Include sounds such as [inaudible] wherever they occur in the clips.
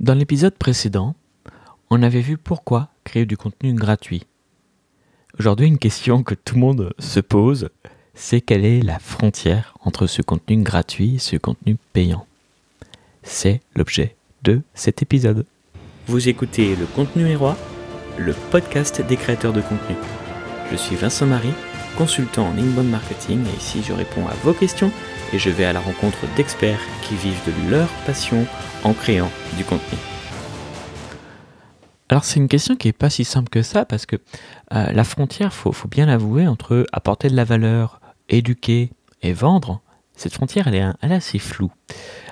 Dans l'épisode précédent, on avait vu pourquoi créer du contenu gratuit. Aujourd'hui, une question que tout le monde se pose, c'est quelle est la frontière entre ce contenu gratuit et ce contenu payant C'est l'objet de cet épisode. Vous écoutez Le Contenu Roi, le podcast des créateurs de contenu. Je suis Vincent Marie consultant en inbound marketing et ici je réponds à vos questions et je vais à la rencontre d'experts qui vivent de leur passion en créant du contenu. Alors c'est une question qui n'est pas si simple que ça parce que euh, la frontière, faut, faut bien l'avouer, entre apporter de la valeur, éduquer et vendre, cette frontière elle est, elle est assez floue.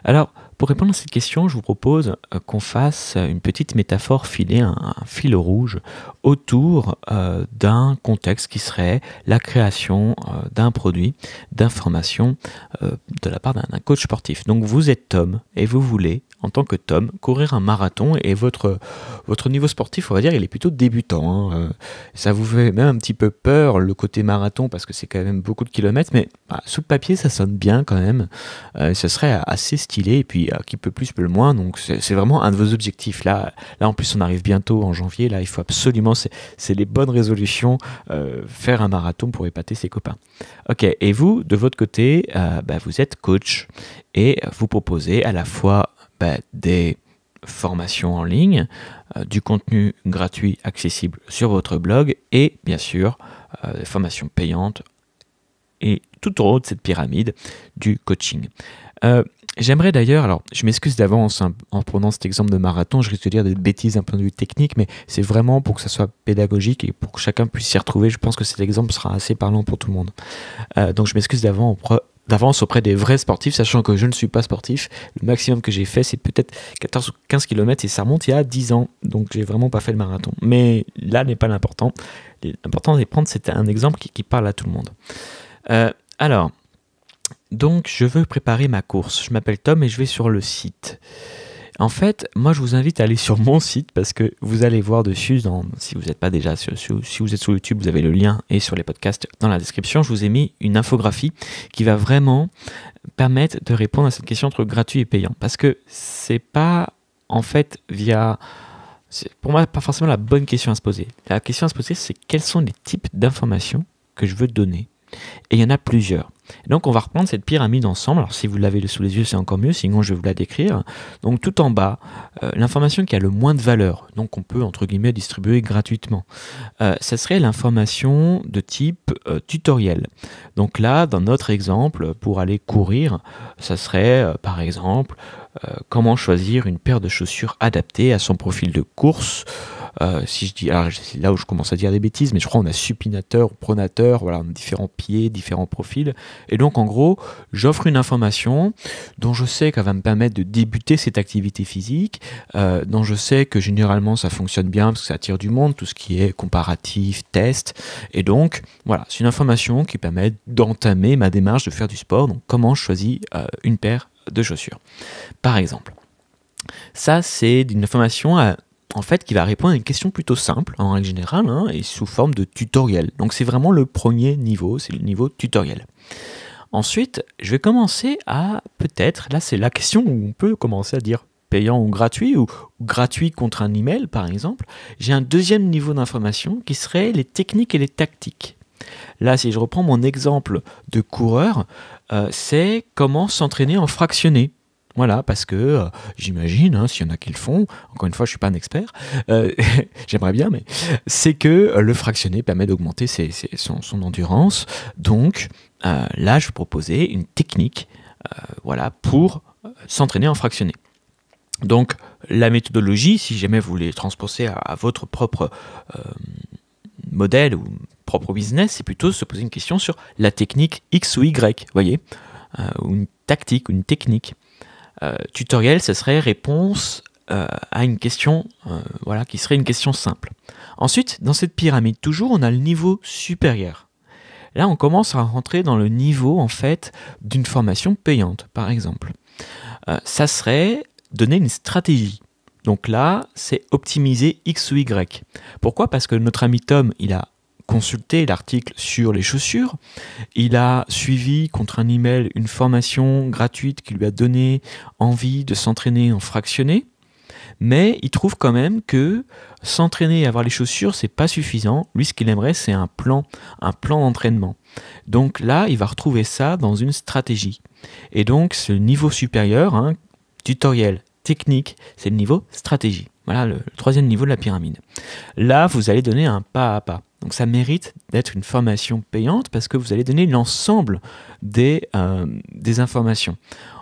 Alors pour répondre à cette question, je vous propose euh, qu'on fasse une petite métaphore filée, un, fil rouge, autour euh, d'un contexte qui serait la création euh, d'un produit d'information de la part d'un coach sportif. Donc vous êtes Tom et vous voulez en tant que Tom courir un marathon et votre, votre niveau sportif, on va dire, il est plutôt débutant. Hein. Euh, ça vous fait même un petit peu peur le côté marathon parce que c'est quand même beaucoup de kilomètres, mais bah, sous le papier ça sonne bien quand même. ce euh, serait assez stylé et puis euh, qui peut plus peut le moins. Donc c'est vraiment un de vos objectifs là. Là en plus on arrive bientôt en janvier. Là il faut absolument, c'est les bonnes résolutions, faire un marathon pour épater ses copains. Ok. Et vous de votre côté, bah, vous êtes coach et vous proposez à la fois des formations en ligne, euh, du contenu gratuit accessible sur votre blog et bien sûr euh, des formations payantes et tout au haut de cette pyramide du coaching. Euh, j'aimerais d'ailleurs, alors je m'excuse d'avance hein, en prenant cet exemple de marathon, je risque de dire des bêtises d'un point de vue technique, mais c'est vraiment pour que ça soit pédagogique et pour que chacun puisse s'y retrouver. Je pense que cet exemple sera assez parlant pour tout le monde. donc je m'excuse d'avance d'avance auprès des vrais sportifs, sachant que je ne suis pas sportif. Le maximum que j'ai fait, c'est peut-être 14 ou 15 km et ça remonte il y a 10 ans. Donc j'ai vraiment pas fait le marathon. Mais là n'est pas l'important. L'important de prendre, c'est un exemple qui, parle à tout le monde. Euh, alors, donc je veux préparer ma course. Je m'appelle Tom et je vais sur le site. En fait, moi je vous invite à aller sur mon site parce que vous allez voir dessus, si vous n'êtes pas déjà si vous êtes sur YouTube, vous avez le lien et sur les podcasts dans la description, je vous ai mis une infographie qui va vraiment permettre de répondre à cette question entre gratuit et payant. Parce que c'est pas en fait via pour moi pas forcément la bonne question à se poser. La question à se poser, c'est quels sont les types d'informations que je veux donner et il y en a plusieurs. Donc on va reprendre cette pyramide ensemble. Alors si vous l'avez sous les yeux, c'est encore mieux, sinon je vais vous la décrire. Donc tout en bas, euh, l'information qui a le moins de valeur, donc on peut entre guillemets distribuer gratuitement, euh, ça serait l'information de type euh, tutoriel. Donc là, dans notre exemple, pour aller courir, ça serait euh, par exemple comment choisir une paire de chaussures adaptées à son profil de course euh, si je dis, c'est ah, là où je commence à dire des bêtises, mais je crois qu'on a supinateur, pronateur, voilà, différents pieds, différents profils. Et donc en gros, j'offre une information dont je sais qu'elle va me permettre de débuter cette activité physique, euh, dont je sais que généralement ça fonctionne bien parce que ça attire du monde, tout ce qui est comparatif, test. Et donc voilà, c'est une information qui permet d'entamer ma démarche de faire du sport. Donc comment je choisis euh, une paire de chaussures, par exemple. Ça, c'est une information à en fait, qui va répondre à une question plutôt simple, hein, en règle générale, hein, et sous forme de tutoriel. Donc c'est vraiment le premier niveau, c'est le niveau tutoriel. Ensuite, je vais commencer à peut-être, là c'est la question où on peut commencer à dire payant ou gratuit, ou, gratuit contre un email par exemple. J'ai un deuxième niveau d'information qui serait les techniques et les tactiques. Là, si je reprends mon exemple de coureur, euh, c'est comment s'entraîner en fractionné. Voilà, parce que euh, j'imagine, hein, s'il y en a qui le font, encore une fois, je ne suis pas un expert, euh, [laughs] j'aimerais bien, mais c'est que le fractionné permet d'augmenter son, endurance. Donc euh, là, je vais proposer une technique voilà, pour s'entraîner en fractionné. Donc la méthodologie, si jamais vous voulez transposer à, votre propre modèle ou propre business, c'est plutôt se poser une question sur la technique X ou Y, vous voyez, ou une tactique, ou une technique. Euh, tutoriel, ce serait réponse euh, à une question, euh, voilà, qui serait une question simple. Ensuite, dans cette pyramide, toujours, on a le niveau supérieur. Là, on commence à rentrer dans le niveau, en fait, d'une formation payante, par exemple. ça serait donner une stratégie. Donc là, c'est optimiser X ou Y. Pourquoi Parce que notre ami Tom, il a consulter l'article sur les chaussures. Il a suivi contre un email une formation gratuite qui lui a donné envie de s'entraîner en fractionné. Mais il trouve quand même que s'entraîner et avoir les chaussures, c'est pas suffisant. Lui, ce qu'il aimerait, c'est un plan, un plan d'entraînement. Donc là, il va retrouver ça dans une stratégie. Et donc, ce niveau supérieur, hein, tutoriel, technique, c'est le niveau stratégie. Voilà le, troisième niveau de la pyramide. Là, vous allez donner un pas à pas. Donc ça mérite d'être une formation payante parce que vous allez donner l'ensemble euh, des, informations.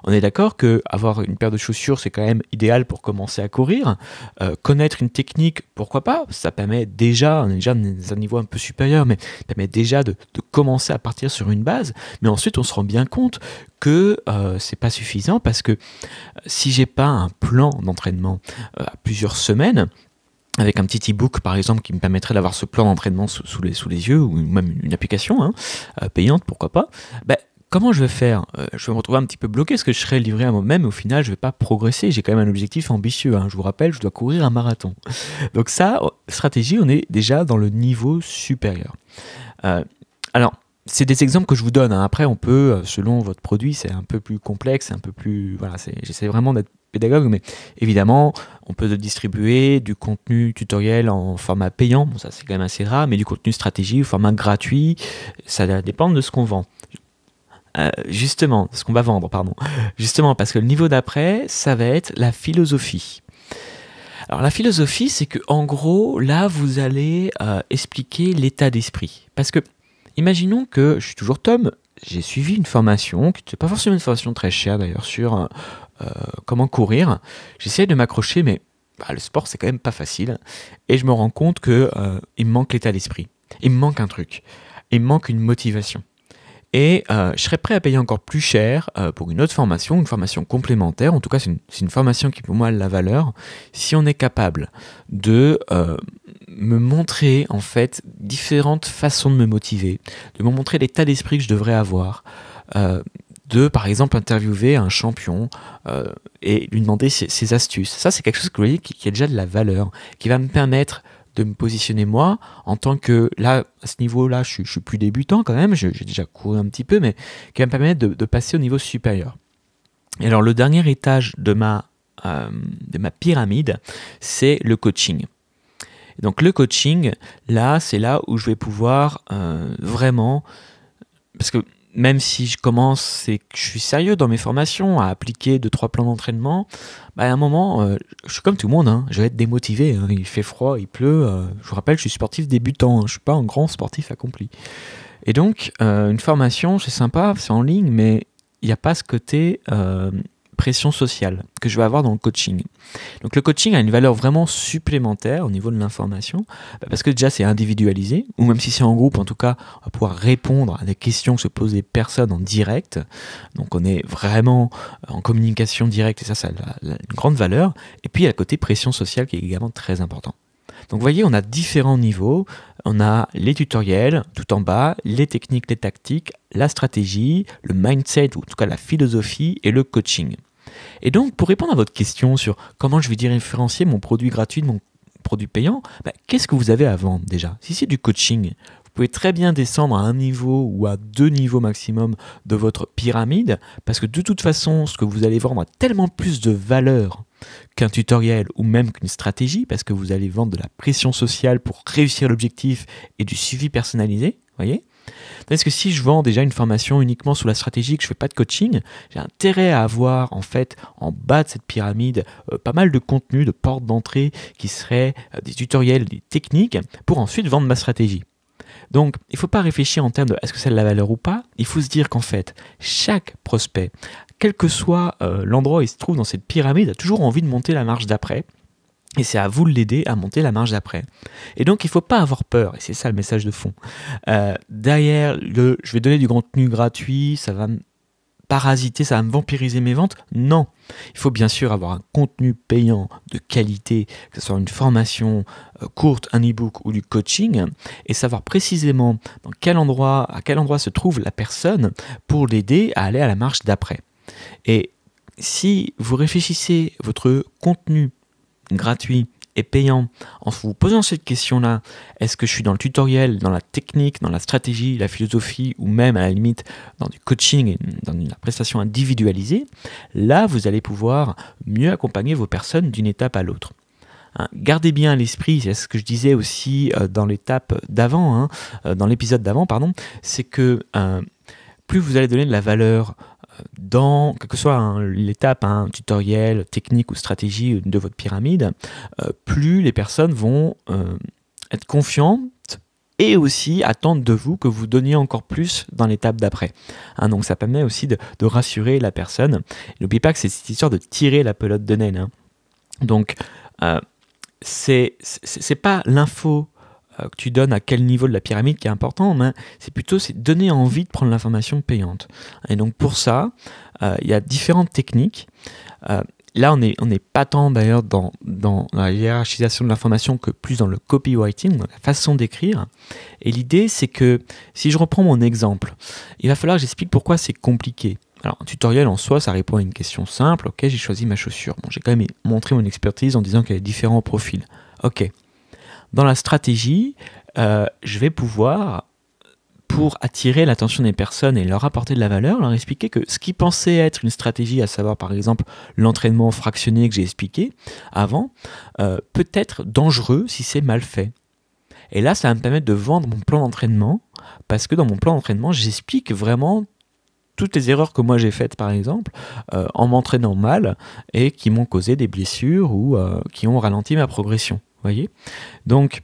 On est d'accord que avoir une paire de chaussures, c'est quand même idéal pour commencer à courir. Euh, connaître une technique, pourquoi pas Ça permet déjà, on est déjà dans un niveau un peu supérieur, mais ça permet déjà de, commencer à partir sur une base. Mais ensuite, on se rend bien compte que ce euh, c'est pas suffisant parce que si j'ai pas un plan d'entraînement à plusieurs semaines, avec un petit e-book par exemple qui me permettrait d'avoir ce plan d'entraînement sous, les, sous les yeux ou même une application hein, euh, payante, pourquoi pas, ben, comment je vais faire euh, Je vais me retrouver un petit peu bloqué parce que je serai livré à moi-même au final, je ne vais pas progresser. J'ai quand même un objectif ambitieux. Hein, je vous rappelle, je dois courir un marathon. Donc ça, oh, stratégie, on est déjà dans le niveau supérieur. Euh, alors, c'est des exemples que je vous donne. Hein. Après, on peut, selon votre produit, c'est un peu plus complexe, c'est un peu plus... Voilà, j'essaie vraiment d'être pédagogue, mais évidemment, on peut distribuer du contenu tutoriel en format payant, bon, ça c'est quand même assez rare, mais du contenu stratégie au format gratuit, ça dépend de ce qu'on vend. Euh, justement, ce qu'on va vendre, pardon. Justement, parce que le niveau d'après, ça va être la philosophie. Alors la philosophie, c'est que en gros, là, vous allez euh, expliquer l'état d'esprit. Parce que, imaginons que je suis toujours Tom, j'ai suivi une formation, qui n'était pas forcément une formation très chère d'ailleurs, sur euh, euh, comment courir. J'essaie de m'accrocher, mais bah, le sport, c'est quand même pas facile. Et je me rends compte que euh, il me manque l'état d'esprit. Il me manque un truc. Il me manque une motivation. Et euh, je serais prêt à payer encore plus cher pour une autre formation, une formation complémentaire. En tout cas, c'est une, formation qui, pour moi, a la valeur. Si on est capable de me montrer, en fait, différentes façons de me motiver, de me montrer l'état d'esprit que je devrais avoir, de, par exemple, interviewer un champion euh, et lui demander ses, astuces. Ça, c'est quelque chose que qui, a déjà de la valeur, qui va me permettre de me positionner moi en tant que là à ce niveau-là je, suis plus débutant quand même j'ai déjà couru un petit peu mais qui va me permettre de, passer au niveau supérieur et alors le dernier étage de ma euh, de ma pyramide c'est le coaching donc le coaching, là, c'est là où je vais pouvoir euh, vraiment... Parce que même si je commence et que je suis sérieux dans mes formations à appliquer deux trois plans d'entraînement, bah, à un moment, euh, je suis comme tout le monde, hein. je vais être démotivé. Hein. il fait froid, il pleut. Euh. je vous rappelle, je suis sportif débutant, hein. je suis pas un grand sportif accompli. Et donc, euh, une formation, c'est sympa, c'est en ligne, mais il n'y a pas ce côté pression sociale que je vais avoir dans le coaching. Donc le coaching a une valeur vraiment supplémentaire au niveau de l'information, bah, parce que déjà c'est individualisé, ou même si c'est en groupe, en tout cas, on va pouvoir répondre à des questions que se posent les personnes en direct. Donc on est vraiment euh, en communication directe, et ça, ça a une grande valeur. Et puis il y a le côté pression sociale qui est également très important. Donc vous voyez, on a différents niveaux. On a les tutoriels tout en bas, les techniques, les tactiques, la stratégie, le mindset, ou en tout cas la philosophie et le coaching. Et donc, pour répondre à votre question sur comment je vais différencier mon produit gratuit de mon produit payant, bah, qu'est-ce que vous avez à vendre déjà Si c'est du coaching, vous pouvez très bien descendre à un niveau ou à deux niveaux maximum de votre pyramide, parce que de toute façon, ce que vous allez vendre a tellement plus de valeur qu'un tutoriel ou même qu'une stratégie, parce que vous allez vendre de la pression sociale pour réussir l'objectif et du suivi personnalisé, voyez parce que si je vends déjà une formation uniquement sous la stratégie, que je ne fais pas de coaching, j'ai intérêt à avoir en fait en bas de cette pyramide euh, pas mal de contenu, de portes d'entrée qui seraient euh, des tutoriels, des techniques pour ensuite vendre ma stratégie. Donc, il ne faut pas réfléchir en termes de est-ce que c'est de la valeur ou pas. Il faut se dire qu'en fait, chaque prospect, quel que soit euh, l'endroit où il se trouve dans cette pyramide, a toujours envie de monter la marche d'après et c'est à vous de l'aider à monter la marge d'après. Et donc, il ne faut pas avoir peur, et c'est ça le message de fond. Euh, derrière, le, je vais donner du contenu gratuit, ça va me parasiter, ça va me vampiriser mes ventes. Non, il faut bien sûr avoir un contenu payant de qualité, que ce soit une formation euh, courte, un e-book ou du coaching, et savoir précisément dans quel endroit, à quel endroit se trouve la personne pour l'aider à aller à la marche d'après. Et si vous réfléchissez votre contenu gratuit et payant en vous posant cette question-là, est-ce que je suis dans le tutoriel, dans la technique, dans la stratégie, la philosophie ou même à la limite dans du coaching et dans la prestation individualisée, là vous allez pouvoir mieux accompagner vos personnes d'une étape à l'autre. Hein, gardez bien à l'esprit, c'est ce que je disais aussi euh, dans l'étape d'avant, hein, euh, dans l'épisode d'avant, pardon, c'est que euh, plus vous allez donner de la valeur dans, quelle que soit l'étape, un tutoriel, technique ou stratégie de votre pyramide, euh, plus les personnes vont euh, être confiantes et aussi attendre de vous que vous donniez encore plus dans l'étape d'après. Hein, donc ça permet aussi de, rassurer la personne. N'oubliez pas que c'est cette histoire de tirer la pelote de naine. Hein. Donc euh, ce c'est pas l'info euh, que tu donnes à quel niveau de la pyramide qui est important, mais c'est plutôt c'est donner envie de prendre l'information payante. Et donc pour ça, euh, il y a différentes techniques. Euh, là, on n'est on est pas tant d'ailleurs dans, la hiérarchisation de l'information que plus dans le copywriting, dans la façon d'écrire. Et l'idée, c'est que si je reprends mon exemple, il va falloir que j'explique pourquoi c'est compliqué. Alors, un tutoriel en soi, ça répond à une question simple. Ok, j'ai choisi ma chaussure. Bon, j'ai quand même montré mon expertise en disant qu'il y différente différents profils. Ok, dans la stratégie, euh, je vais pouvoir, pour attirer l'attention des personnes et leur apporter de la valeur, leur expliquer que ce qui pensait être une stratégie, à savoir par exemple l'entraînement fractionné que j'ai expliqué avant, euh, peut être dangereux si c'est mal fait. Et là, ça va me permettre de vendre mon plan d'entraînement, parce que dans mon plan d'entraînement, j'explique vraiment toutes les erreurs que moi j'ai faites, par exemple, euh, en m'entraînant mal et qui m'ont causé des blessures ou qui ont ralenti ma progression. Donc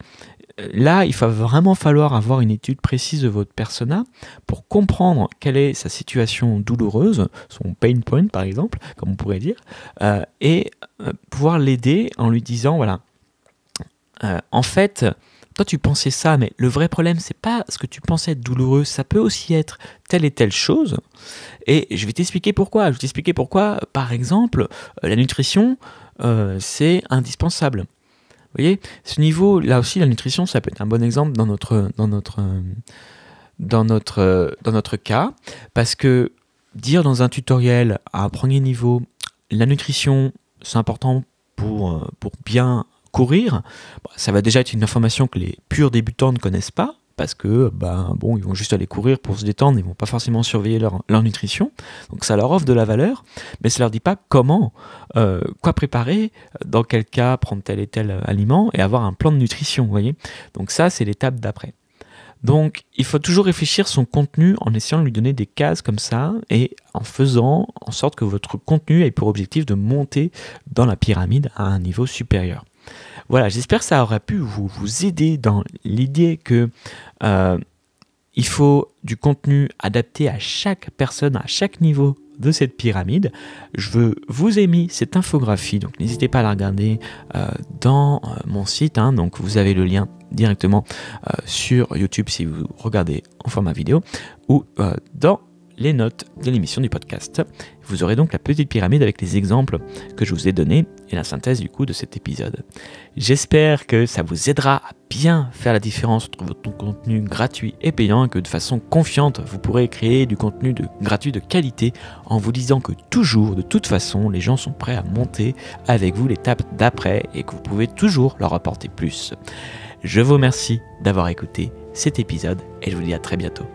euh, là, il va vraiment falloir avoir une étude précise de votre persona pour comprendre quelle est sa situation douloureuse, son pain point par exemple, comme on pourrait dire, euh, et euh, pouvoir l'aider en lui disant voilà, en fait, toi tu pensais ça, mais le vrai problème c'est pas ce que tu pensais être douloureux, ça peut aussi être telle et telle chose. Et je vais t'expliquer pourquoi. Je vais t'expliquer pourquoi, par exemple, la nutrition, c'est indispensable. Vous voyez, ce niveau, là aussi, la nutrition, ça peut être un bon exemple dans notre, dans notre, dans notre, dans notre cas, parce que dire dans un tutoriel à un premier niveau, la nutrition, c'est important pour, euh, pour bien courir, bah, ça va déjà être une information que les purs débutants ne connaissent pas parce que ben, bon, ils vont juste aller courir pour se détendre, ils vont pas forcément surveiller leur, nutrition. Donc ça leur offre de la valeur, mais ça leur dit pas comment, euh, quoi préparer, dans quel cas prendre tel et tel euh, aliment et avoir un plan de nutrition, vous voyez. Donc ça, c'est l'étape d'après. Donc, il faut toujours réfléchir son contenu en essayant de lui donner des cases comme ça et en faisant en sorte que votre contenu ait pour objectif de monter dans la pyramide à un niveau supérieur. Voilà, j'espère que ça aura pu vous, vous aider dans l'idée que euh, il faut du contenu adapté à chaque personne, à chaque niveau de cette pyramide. Je veux, vous ai mis cette infographie, donc n'hésitez pas à la regarder euh, dans euh, mon site. Hein. donc vous avez le lien directement sur YouTube si vous regardez en format vidéo ou dans les notes de l'émission du podcast. Vous aurez donc la petite pyramide avec les exemples que je vous ai donnés et la synthèse du coup de cet épisode. J'espère que ça vous aidera à bien faire la différence entre votre contenu gratuit et payant et que de façon confiante vous pourrez créer du contenu de, gratuit de qualité en vous disant que toujours, de toute façon, les gens sont prêts à monter avec vous l'étape d'après et que vous pouvez toujours leur apporter plus. Je vous remercie d'avoir écouté cet épisode et je vous dis à très bientôt.